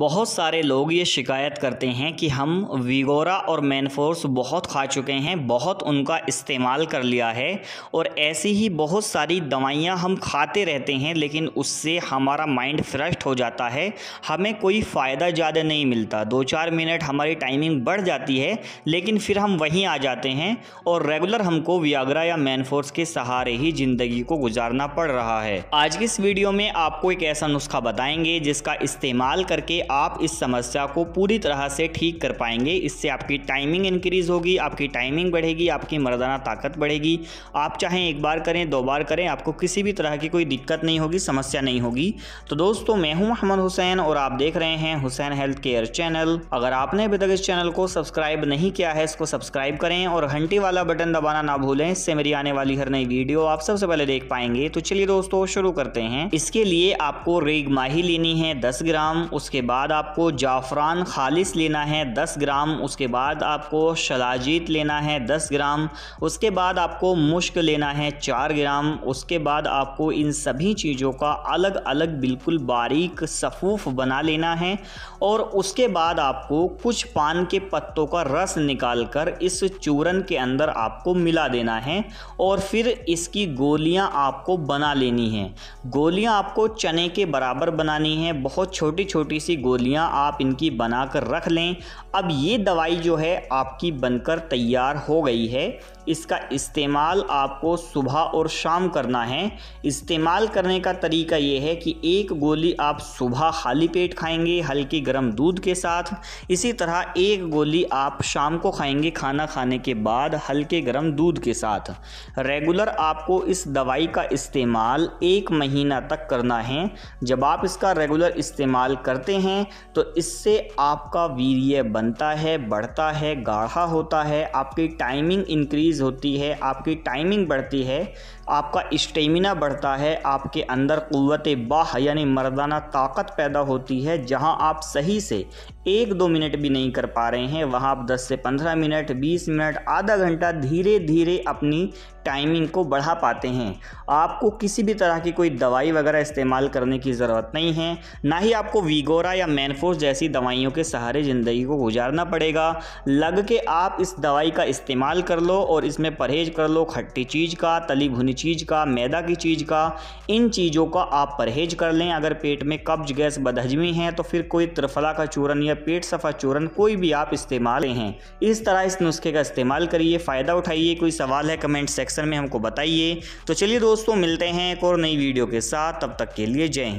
बहुत सारे लोग ये शिकायत करते हैं कि हम वीगोरा और मैनफोर्स बहुत खा चुके हैं बहुत उनका इस्तेमाल कर लिया है और ऐसी ही बहुत सारी दवाइयाँ हम खाते रहते हैं लेकिन उससे हमारा माइंड फ्रेश हो जाता है हमें कोई फ़ायदा ज़्यादा नहीं मिलता दो चार मिनट हमारी टाइमिंग बढ़ जाती है लेकिन फिर हम वहीं आ जाते हैं और रेगुलर हमको वियाग्रा या मैनफोर्स के सहारे ही ज़िंदगी को गुजारना पड़ रहा है आज की इस वीडियो में आपको एक ऐसा नुस्खा बताएँगे जिसका इस्तेमाल करके आप इस समस्या को पूरी तरह से ठीक कर पाएंगे इससे आपकी टाइमिंग इंक्रीज़ होगी आपकी टाइमिंग बढ़ेगी आपकी मर्दाना ताकत बढ़ेगी आप चाहें एक बार करें दो बार करें आपको किसी भी तरह की कोई दिक्कत नहीं होगी समस्या नहीं होगी तो दोस्तों मैं हूं मोहम्मद हुसैन और आप देख रहे हैं हुसैन हेल्थ केयर चैनल अगर आपने अभी तक इस चैनल को सब्सक्राइब नहीं किया है इसको सब्सक्राइब करें और घंटी वाला बटन दबाना ना भूलें इससे मेरी आने वाली हर नई वीडियो आप सबसे पहले देख पाएंगे तो चलिए दोस्तों शुरू करते हैं इसके लिए आपको रेग माही लेनी है दस ग्राम उसके बाद बाद आपको जाफ़रान खालिस लेना है 10 ग्राम उसके बाद आपको शलाजीत लेना है 10 ग्राम उसके बाद आपको मुश्क लेना है 4 ग्राम उसके बाद आपको इन सभी चीज़ों का अलग अलग बिल्कुल बारीक सफ़ूफ बना लेना है और उसके बाद आपको कुछ पान के पत्तों का रस निकाल कर इस चूरन के अंदर आपको मिला देना है और फिर इसकी गोलियाँ आपको बना लेनी है गोलियाँ आपको चने के बराबर बनानी है बहुत छोटी छोटी सी गोलियां आप इनकी बनाकर रख लें अब ये दवाई जो है आपकी बनकर तैयार हो गई है इसका इस्तेमाल आपको सुबह और शाम करना है इस्तेमाल करने का तरीका ये है कि एक गोली आप सुबह खाली पेट खाएंगे हल्के गर्म दूध के साथ इसी तरह एक गोली आप शाम को खाएंगे खाना खाने के बाद हल्के गर्म दूध के साथ रेगुलर आपको इस दवाई का इस्तेमाल एक महीना तक करना है जब आप इसका रेगुलर इस्तेमाल करते हैं हैं तो इससे आपका वीर्य बनता है बढ़ता है गाढ़ा होता है आपकी टाइमिंग इंक्रीज़ होती है आपकी टाइमिंग बढ़ती है आपका स्टेमिना बढ़ता है आपके अंदर क़वत बाह यानी मर्दाना ताकत पैदा होती है जहां आप सही से एक दो मिनट भी नहीं कर पा रहे हैं वहां आप 10 से 15 मिनट 20 मिनट आधा घंटा धीरे धीरे अपनी टाइमिंग को बढ़ा पाते हैं आपको किसी भी तरह की कोई दवाई वगैरह इस्तेमाल करने की ज़रूरत नहीं है ना ही आपको वीगोरा या मैनफोर्स जैसी दवाइयों के सहारे ज़िंदगी को गुजारना पड़ेगा लग के आप इस दवाई का इस्तेमाल कर लो और इसमें परहेज कर लो खट्टी चीज़ का तली भुनी चीज़ का मैदा की चीज़ का इन चीज़ों का आप परहेज कर लें अगर पेट में कब्ज गैस बदहजमी है तो फिर कोई त्रिफला का चूरन या पेट सफ़ा चूरन कोई भी आप इस्तेमाल हैं इस तरह इस नुस्खे का इस्तेमाल करिए फ़ायदा उठाइए कोई सवाल है कमेंट सेक्शन में हमको बताइए तो चलिए दोस्तों मिलते हैं एक और नई वीडियो के साथ तब तक के लिए जय हिंद